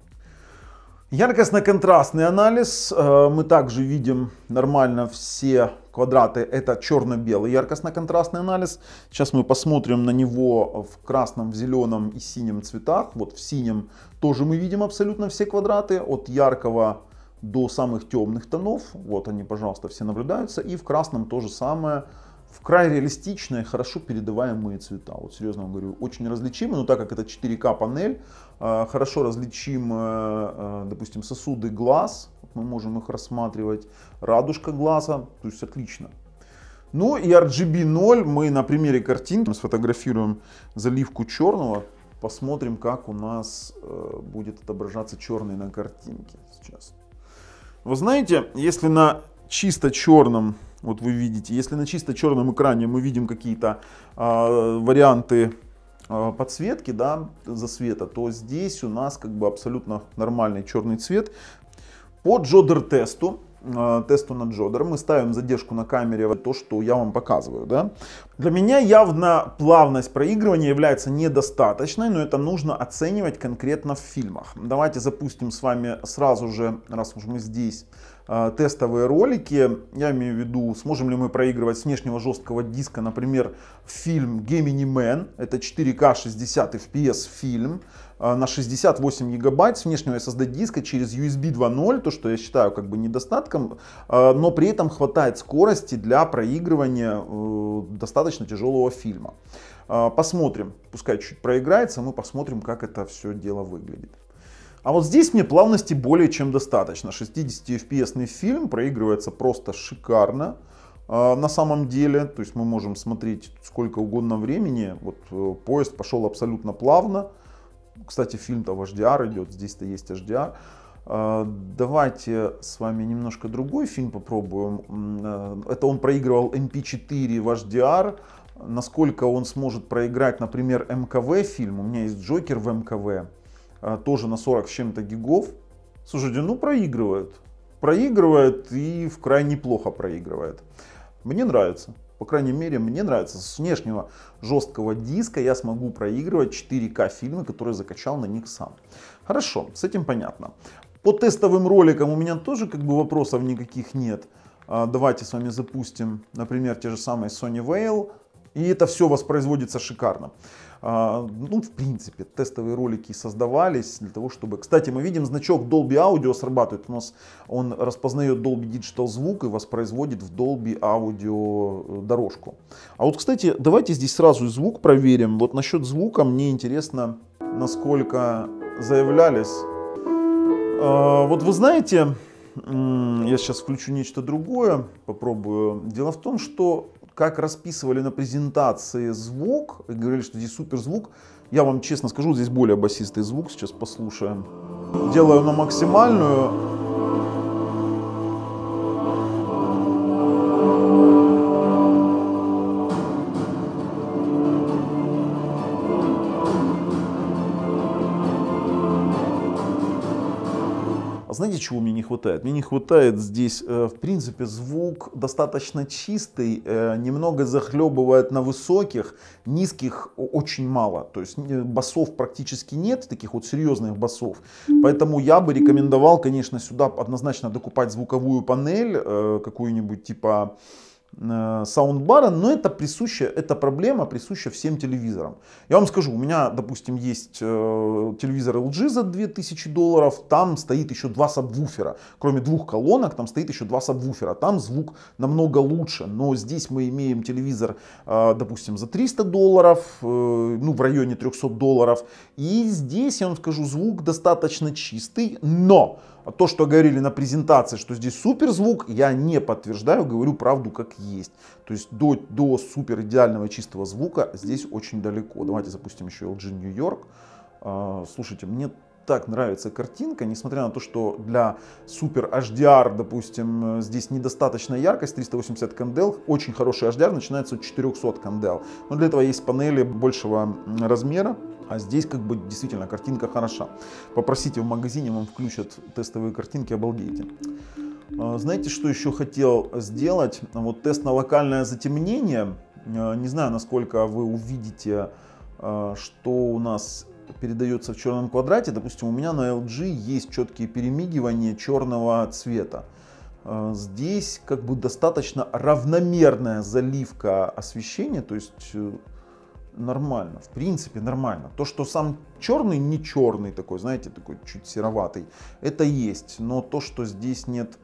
Яркостно-контрастный анализ. Э, мы также видим нормально все квадраты. Это черно-белый яркостно-контрастный анализ. Сейчас мы посмотрим на него в красном, в зеленом и синем цветах. Вот в синем тоже мы видим абсолютно все квадраты от яркого до самых темных тонов. Вот они, пожалуйста, все наблюдаются. И в красном то же самое. В край реалистичные, хорошо передаваемые цвета. Вот серьезно вам говорю, очень различимы, но так как это 4К панель, а, хорошо различимы, а, допустим, сосуды глаз. Мы можем их рассматривать. Радужка глаза, то есть отлично. Ну и RGB 0 мы на примере картинки сфотографируем заливку черного. Посмотрим, как у нас э, будет отображаться черный на картинке сейчас. Вы знаете, если на чисто черном, вот вы видите, если на чисто черном экране мы видим какие-то э, варианты а, подсветки, да, засвета, то здесь у нас как бы абсолютно нормальный черный цвет. По джодер тесту Э, тесту на Джодер, мы ставим задержку на камере, то, что я вам показываю, да. Для меня явно плавность проигрывания является недостаточной, но это нужно оценивать конкретно в фильмах. Давайте запустим с вами сразу же, раз уж мы здесь, э, тестовые ролики. Я имею в виду, сможем ли мы проигрывать с внешнего жесткого диска, например, фильм Gemini Man. Это 4 k 60 FPS фильм. Э, на 68 гигабайт с внешнего SSD диска через USB 2.0, то, что я считаю как бы недостатком, э, но при этом хватает скорости для проигрывания э, достаточно тяжелого фильма. Посмотрим, пускай чуть проиграется, мы посмотрим, как это все дело выглядит. А вот здесь мне плавности более чем достаточно. 60 fps фильм проигрывается просто шикарно на самом деле. То есть мы можем смотреть сколько угодно времени. Вот поезд пошел абсолютно плавно. Кстати, фильм-то в HDR идет, здесь-то есть HDR. А, давайте с вами немножко другой фильм попробуем. Э, это он проигрывал MP4 в HDR. Насколько он сможет проиграть, например, МКВ фильм. У меня есть Джокер в МКВ. А, тоже на 40 с чем-то гигов. Слушайте, ну проигрывает. Проигрывает и в крайне плохо проигрывает. Мне нравится. По крайней мере, мне нравится. С внешнего жесткого диска я смогу проигрывать 4К фильмы, которые закачал на них сам. Хорошо, с этим понятно. По тестовым роликам у меня тоже как бы вопросов никаких нет. А, давайте с вами запустим, например, те же самые Sony Vail. И это все воспроизводится шикарно. А, ну, в принципе, тестовые ролики создавались для того, чтобы... Кстати, мы видим значок Dolby Audio срабатывает. У нас он распознает Dolby Digital звук и воспроизводит в Dolby Audio э, дорожку. А вот, кстати, давайте здесь сразу звук проверим. Вот насчет звука мне интересно, насколько заявлялись. А, вот вы знаете, я сейчас включу нечто другое, попробую. Дело в том, что как расписывали на презентации звук, говорили, что здесь супер звук. Я вам честно скажу, здесь более басистый звук, сейчас послушаем. Делаю на максимальную. знаете, чего мне не хватает? Мне не хватает здесь, э, в принципе, звук достаточно чистый, э, немного захлебывает на высоких, низких очень мало. То есть э, басов практически нет, таких вот серьезных басов. Поэтому я бы рекомендовал, конечно, сюда однозначно докупать звуковую панель, какую-нибудь типа Э, саундбара, но это присуще, эта проблема присуща всем телевизорам. Я вам скажу, у меня, допустим, есть э, телевизор LG за 2000 долларов, там стоит еще два сабвуфера. Кроме двух колонок, там стоит еще два сабвуфера. Там звук намного лучше, но здесь мы имеем телевизор, э, допустим, за 300 долларов, э, ну, в районе 300 долларов. И здесь, я вам скажу, звук достаточно чистый, но а то, что говорили на презентации, что здесь супер звук, я не подтверждаю, говорю правду как есть. То есть до, до супер идеального чистого звука здесь очень далеко. Давайте запустим еще LG New York. А, слушайте, мне так нравится картинка, несмотря на то, что для супер HDR, допустим, здесь недостаточная яркость, 380 кандел, очень хороший HDR начинается от 400 кандел. Но для этого есть панели большего размера, а здесь как бы действительно картинка хороша. Попросите в магазине, вам включат тестовые картинки, обалдеете. А, знаете, что еще хотел сделать? Вот тест на локальное затемнение. А, не знаю, насколько вы увидите, а, что у нас передается в черном квадрате. Допустим, у меня на LG есть четкие перемигивания черного цвета. Здесь как бы достаточно равномерная заливка освещения, то есть э, нормально, в принципе нормально. То, что сам черный не черный такой, знаете, такой чуть сероватый, это есть. Но то, что здесь нет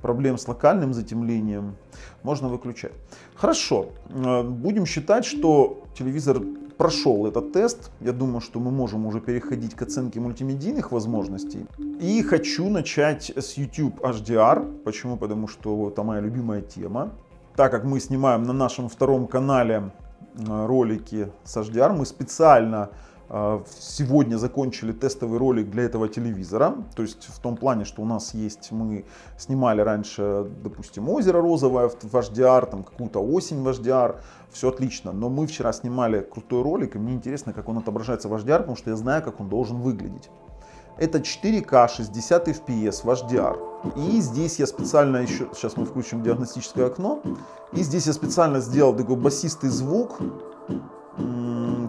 проблем с локальным затемлением, можно выключать. Хорошо, э, будем считать, что телевизор прошел этот тест. Я думаю, что мы можем уже переходить к оценке мультимедийных возможностей. И хочу начать с YouTube HDR. Почему? Потому что это моя любимая тема. Так как мы снимаем на нашем втором канале Э, ролики с HDR. Мы специально э, сегодня закончили тестовый ролик для этого телевизора. То есть в том плане, что у нас есть, мы снимали раньше, допустим, озеро розовое в HDR, там какую-то осень в HDR, все отлично. Но мы вчера снимали крутой ролик, и мне интересно, как он отображается в HDR, потому что я знаю, как он должен выглядеть. Это 4К 60 FPS в HDR. И здесь я специально еще, сейчас мы включим диагностическое окно, и здесь я специально сделал такой басистый звук.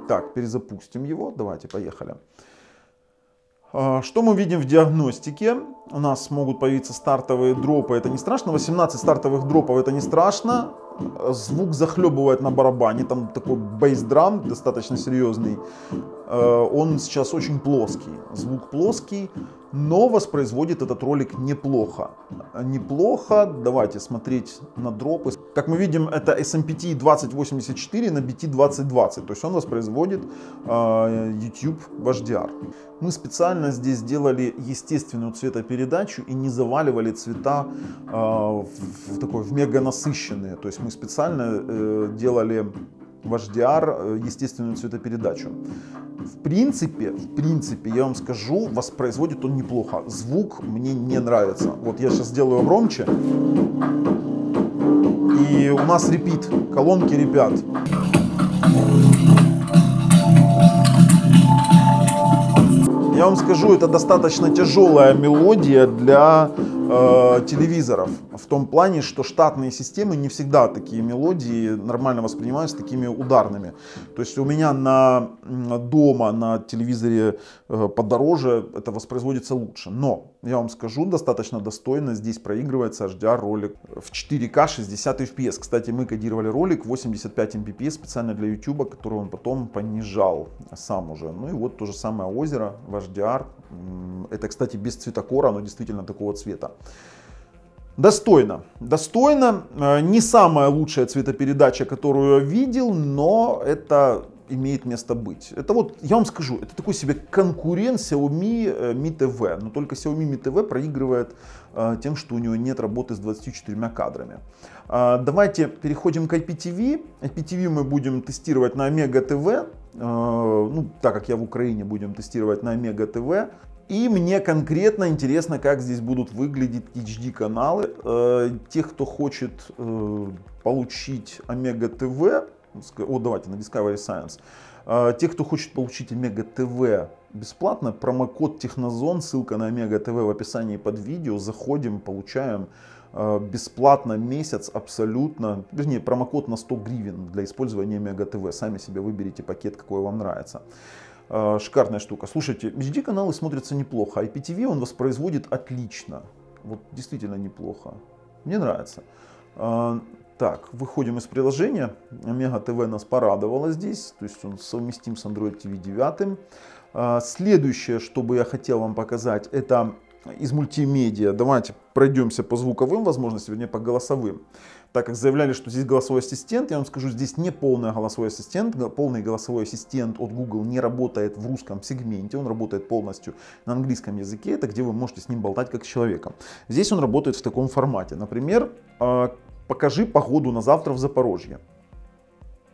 Так, перезапустим его, давайте, поехали. А, что мы видим в диагностике? У нас могут появиться стартовые дропы, это не страшно. 18 стартовых дропов, это не страшно. Звук захлебывает на барабане, там такой драм, достаточно серьезный. Э, он сейчас очень плоский, звук плоский, но воспроизводит этот ролик неплохо. Неплохо, давайте смотреть на дропы. Как мы видим, это SMPT 2084 на BT 2020, то есть он воспроизводит э, YouTube в HDR. Мы специально здесь сделали естественную цветопередачу и не заваливали цвета э, в, в такой в мега насыщенные, то есть мы специально э, делали ваш DR э, естественную цветопередачу. В принципе, в принципе, я вам скажу, воспроизводит он неплохо. Звук мне не нравится. Вот я сейчас сделаю громче. И у нас репит, колонки ребят. Я вам скажу, это достаточно тяжелая мелодия для э, телевизоров в том плане, что штатные системы не всегда такие мелодии нормально воспринимаются такими ударными. То есть у меня на дома на телевизоре э, подороже это воспроизводится лучше. Но я вам скажу, достаточно достойно здесь проигрывается HDR ролик в 4К 60 FPS. Кстати, мы кодировали ролик 85 MBPS специально для YouTube, который он потом понижал сам уже. Ну и вот то же самое озеро в HDR. Это, кстати, без цветокора, оно действительно такого цвета. Достойно. Достойно. Э, не самая лучшая цветопередача, которую я видел, но это имеет место быть. Это вот, я вам скажу, это такой себе конкурент Xiaomi э, Mi TV, но только Xiaomi Mi TV проигрывает э, тем, что у него нет работы с 24 кадрами. Э, давайте переходим к IPTV. IPTV мы будем тестировать на Omega TV, э, ну, так как я в Украине, будем тестировать на Omega TV. И мне конкретно интересно, как здесь будут выглядеть HD-каналы. Э, тех, кто хочет э, получить Omega TV, ну, о, давайте на Discovery Science. А, те, кто хочет получить Омега ТВ бесплатно, промокод Технозон, ссылка на Омега ТВ в описании под видео, заходим, получаем а, бесплатно месяц абсолютно, вернее промокод на 100 гривен для использования Омега ТВ, сами себе выберите пакет, какой вам нравится а, шикарная штука. Слушайте, HD-каналы смотрятся неплохо, IPTV он воспроизводит отлично. Вот действительно неплохо. Мне нравится. Так, выходим из приложения. Омега ТВ нас порадовало здесь, то есть он совместим с Android TV 9. А, следующее, что бы я хотел вам показать, это из мультимедиа. Давайте пройдемся по звуковым возможностям, вернее по голосовым. Так как заявляли, что здесь голосовой ассистент, я вам скажу, здесь не полный голосовой ассистент. Полный голосовой ассистент от Google не работает в русском сегменте, он работает полностью на английском языке, это где вы можете с ним болтать как с человеком. Здесь он работает в таком формате. Например, а, покажи погоду на завтра в Запорожье.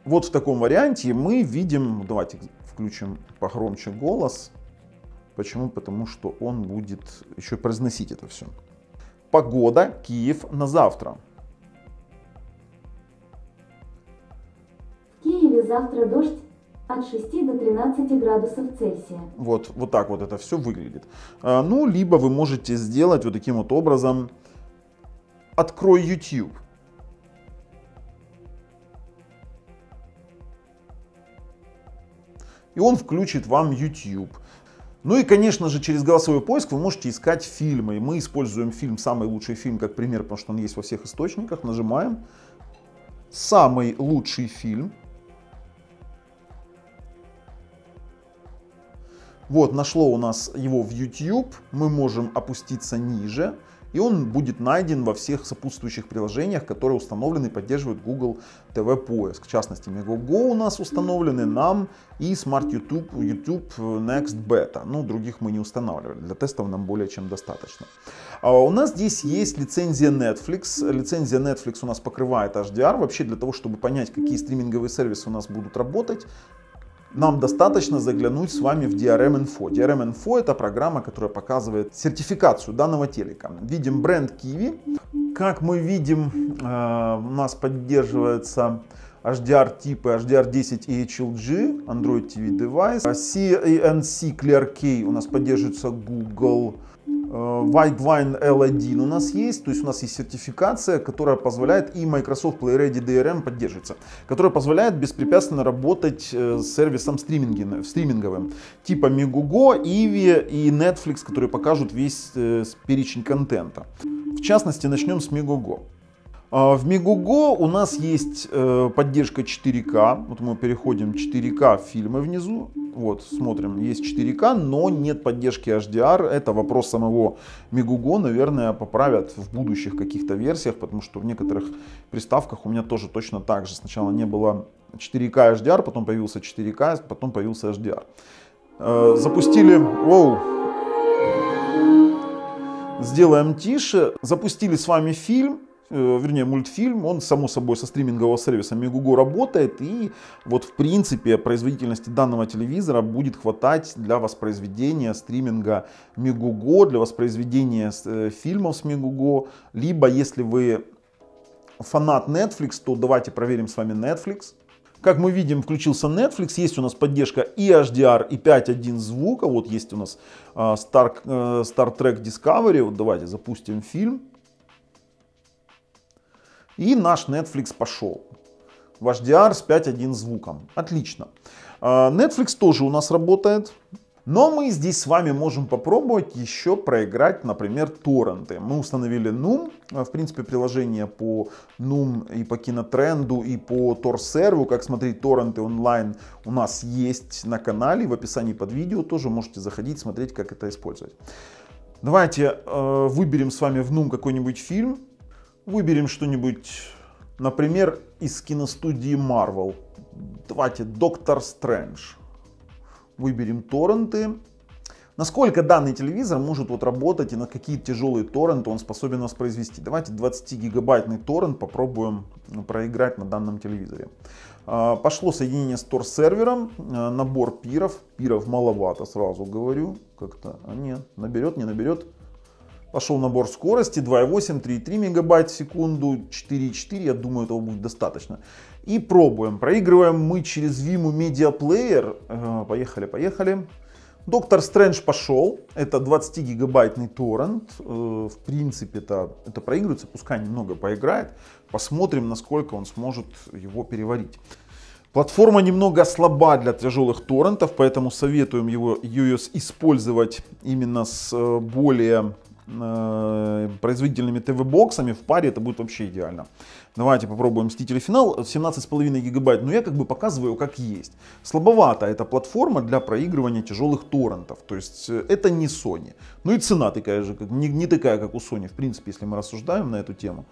Вот в таком варианте мы видим, давайте включим погромче голос. Почему? Потому что он будет еще произносить это все. Погода Киев на завтра. В Киеве завтра дождь от 6 до 13 градусов Цельсия. Вот, вот так вот это все выглядит. А, ну, либо вы можете сделать вот таким вот образом. Открой YouTube. и он включит вам YouTube. Ну и, конечно же, через голосовой поиск вы можете искать фильмы. мы используем фильм «Самый лучший фильм» как пример, потому что он есть во всех источниках. Нажимаем «Самый лучший фильм». Вот, нашло у нас его в YouTube. Мы можем опуститься ниже. И он будет найден во всех сопутствующих приложениях, которые установлены и поддерживают Google TV поиск. В частности, Megogo у нас установлены, нам и Smart YouTube, YouTube Next Beta. Ну, других мы не устанавливали. Для тестов нам более чем достаточно. А у нас здесь есть лицензия Netflix. Лицензия Netflix у нас покрывает HDR. Вообще для того, чтобы понять, какие стриминговые сервисы у нас будут работать, нам достаточно заглянуть с вами в DRM-Info. DRM-Info это программа, которая показывает сертификацию данного телека. Видим бренд Kiwi. Как мы видим, э, у нас поддерживается HDR типы HDR10 и HLG, Android TV девайс. CNC Clear Key у нас поддерживается Google Э, White Wine L1 у нас есть, то есть у нас есть сертификация, которая позволяет и Microsoft Play Ready DRM поддерживается, которая позволяет беспрепятственно работать э, с сервисом стриминговым, э, стриминговым типа Megugo, Иви и Netflix, которые покажут весь перечень контента. В частности, начнем с Megugo. А, в Мегуго у нас есть э, поддержка 4К. Вот мы переходим 4К фильмы внизу. Вот, смотрим, есть 4К, но нет поддержки HDR. Это вопрос самого Мегуго, наверное, поправят в будущих каких-то версиях, потому что в некоторых приставках у меня тоже точно так же. Сначала не было 4К HDR, потом появился 4К, потом появился HDR. Э, запустили... Оу. Сделаем тише. Запустили с вами фильм. Э, вернее, мультфильм, он, само собой, со стримингового сервиса Мегуго работает, и вот, в принципе, производительности данного телевизора будет хватать для воспроизведения стриминга Мегуго, для воспроизведения э, фильмов с Мегуго, либо, если вы фанат Netflix, то давайте проверим с вами Netflix. Как мы видим, включился Netflix, есть у нас поддержка и HDR, и 5.1 звука, вот есть у нас э, Star, Star Trek Discovery, вот давайте запустим фильм. И наш Netflix пошел. Ваш DR с 5.1 звуком. Отлично. А, Netflix тоже у нас работает. Но мы здесь с вами можем попробовать еще проиграть, например, торренты. Мы установили Num, э, в принципе, приложение по Num и по кинотренду, и по Торсерву, как смотреть торренты онлайн у нас есть на канале, в описании под видео тоже можете заходить, смотреть, как это использовать. Давайте э, выберем с вами в Num какой-нибудь фильм, Выберем что-нибудь, например, из киностудии Marvel. Давайте Доктор Стрэндж. Выберем торренты. Насколько данный телевизор может вот работать и на какие тяжелые торренты он способен воспроизвести. Давайте 20-гигабайтный торрент попробуем ну, проиграть на данном телевизоре. А, пошло соединение с Tor-сервером, а, набор пиров. Пиров маловато, сразу говорю. Как-то, а нет, наберет, не наберет. Пошел набор скорости 2.8, 3.3 мегабайт в секунду, 4.4, я думаю, этого будет достаточно. И пробуем. Проигрываем мы через Vimu Media Player. Э, поехали, поехали. Доктор Стрэндж пошел. Это 20-гигабайтный торрент. Э, в принципе, это, это проигрывается. Пускай немного поиграет. Посмотрим, насколько он сможет его переварить. Платформа немного слаба для тяжелых торрентов, поэтому советуем его ее использовать именно с э, более Э, производительными ТВ-боксами в паре это будет вообще идеально. Давайте попробуем Мстители Финал, 17,5 гигабайт, но ну, я как бы показываю как есть. Слабовато эта платформа для проигрывания тяжелых торрентов, то есть э, это не Sony. Ну и цена такая же, не, не такая как у Sony, в принципе, если мы рассуждаем на эту тему.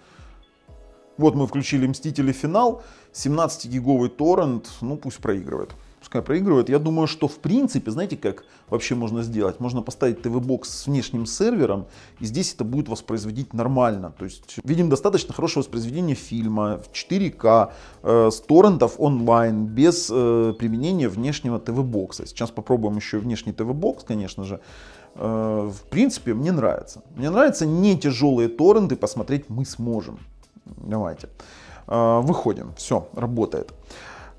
Вот мы включили Мстители Финал, 17-гиговый торрент, ну пусть проигрывает пускай проигрывает. Я думаю, что в принципе, знаете, как вообще можно сделать? Можно поставить тв бокс с внешним сервером, и здесь это будет воспроизводить нормально. То есть видим достаточно хорошее воспроизведение фильма в 4К, э, с торрентов онлайн, без э, применения внешнего тв бокса Сейчас попробуем еще внешний тв бокс конечно же э, в принципе, мне нравится. Мне нравятся не тяжелые торренты, посмотреть мы сможем. Давайте. Э, выходим, все, работает.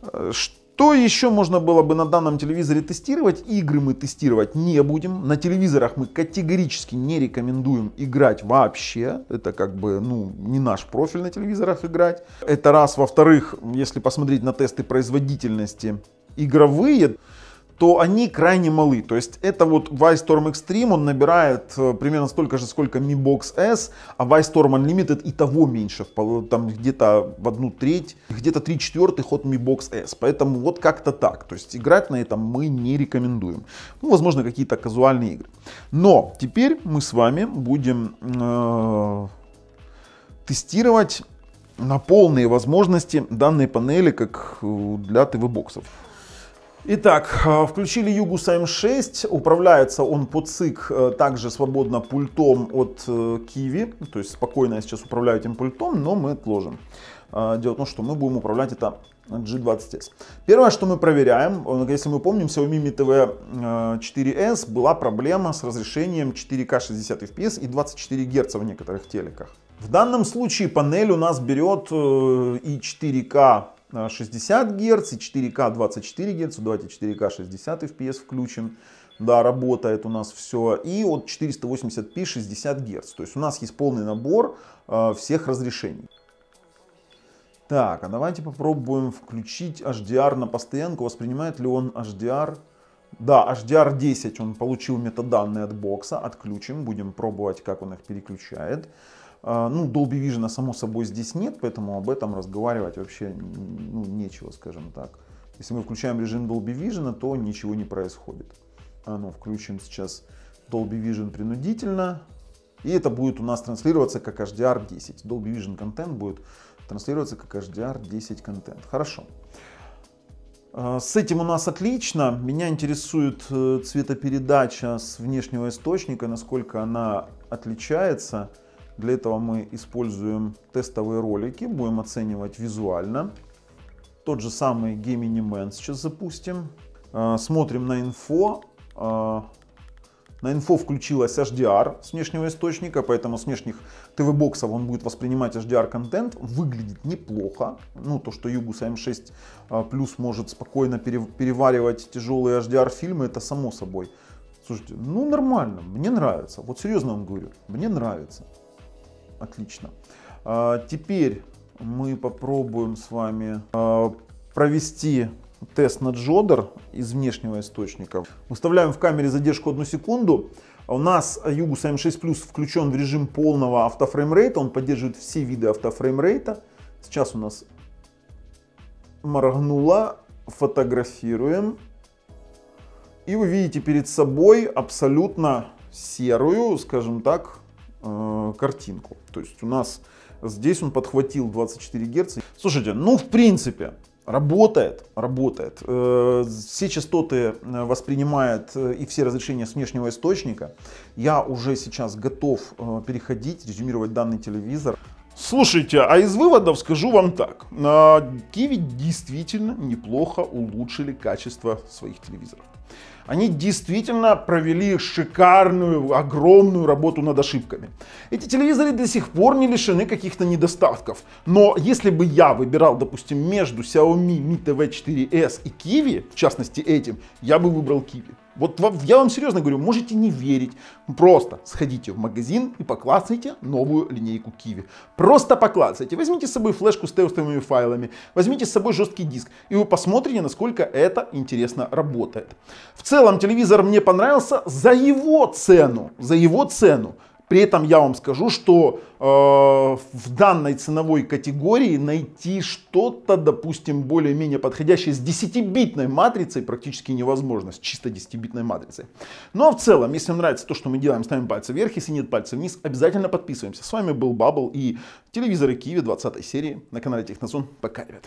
Что э, что еще можно было бы на данном телевизоре тестировать? Игры мы тестировать не будем. На телевизорах мы категорически не рекомендуем играть вообще. Это как бы, ну, не наш профиль на телевизорах играть. Это раз. Во-вторых, если посмотреть на тесты производительности игровые, то они крайне малы. То есть это вот Vice Storm Extreme, он набирает э, примерно столько же, сколько Mi Box S, а Vice Storm Unlimited и того меньше, там где-то в одну треть, где-то три четвертых от Mi Box S. Поэтому вот как-то так. То есть играть на этом мы не рекомендуем. Ну, возможно, какие-то казуальные игры. Но теперь мы с вами будем э, тестировать на полные возможности данной панели, как для ТВ-боксов. Итак, э, включили Югус М6, управляется он по ЦИК э, также свободно пультом от э, Киви. то есть спокойно я сейчас управляю этим пультом, но мы отложим. Дело в том, что мы будем управлять это G20S. Первое, что мы проверяем, ну, если мы помним, Xiaomi Mi TV 4S была проблема с разрешением 4К 60 FPS и 24 Гц в некоторых телеках. В данном случае панель у нас берет и 4К 60 а, Гц и 4К 24 Гц. Давайте 4К 60 FPS включим. Да, работает у нас все. И от 480p 60 Гц. То есть у нас есть полный набор э, всех разрешений. Так, а давайте попробуем включить HDR на постоянку. Воспринимает ли он HDR? Да, HDR10 он получил метаданные от бокса. Отключим, будем пробовать, как он их переключает. А, ну, Dolby Vision, а, само собой, здесь нет, поэтому об этом разговаривать вообще ну, нечего, скажем так. Если мы включаем режим Dolby Vision, то ничего не происходит. А ну, включим сейчас Dolby Vision принудительно. И это будет у нас транслироваться как HDR10. Dolby Vision контент будет транслироваться как HDR10 контент. Хорошо. А, с этим у нас отлично. Меня интересует э, цветопередача с внешнего источника, насколько она отличается. Для этого мы используем тестовые ролики, будем оценивать визуально. Тот же самый Gemini Man сейчас запустим. Э, смотрим на инфо. Э, на инфо включилась HDR с внешнего источника, поэтому с внешних ТВ-боксов он будет воспринимать HDR-контент. Выглядит неплохо. Ну, то, что Юбус М6 Plus может спокойно переваривать тяжелые HDR-фильмы, это само собой. Слушайте, ну нормально, мне нравится. Вот серьезно вам говорю, мне нравится. Отлично. А, теперь мы попробуем с вами а, провести тест на джодер из внешнего источника. Выставляем в камере задержку одну секунду. У нас Югус М6 Plus включен в режим полного автофреймрейта. Он поддерживает все виды автофреймрейта. Сейчас у нас моргнула. Фотографируем. И вы видите перед собой абсолютно серую, скажем так, Э, картинку. То есть у нас здесь он подхватил 24 Гц. Слушайте, ну в принципе, Работает, работает. Э, все частоты э, воспринимает и все разрешения с внешнего источника. Я уже сейчас готов переходить, резюмировать данный телевизор. Слушайте, а из выводов скажу вам так. Kiwi действительно неплохо улучшили качество своих телевизоров. Они действительно провели шикарную, огромную работу над ошибками. Эти телевизоры до сих пор не лишены каких-то недостатков. Но если бы я выбирал, допустим, между Xiaomi Mi TV 4S и Kiwi, в частности этим, я бы выбрал Kiwi. Вот я вам серьезно говорю, можете не верить. Просто сходите в магазин и поклацайте новую линейку Kiwi. Просто поклацайте. Возьмите с собой флешку с тестовыми файлами, возьмите с собой жесткий диск, и вы посмотрите, насколько это интересно работает. В целом телевизор мне понравился за его цену, за его цену. При этом я вам скажу, что э, в данной ценовой категории найти что-то, допустим, более-менее подходящее с 10-битной матрицей практически невозможно, с чисто 10-битной матрицей. Но в целом, если вам нравится то, что мы делаем, ставим пальцы вверх, если нет пальца вниз, обязательно подписываемся. С вами был Баббл и телевизоры Киви 20 серии на канале Технозон. Пока, ребят.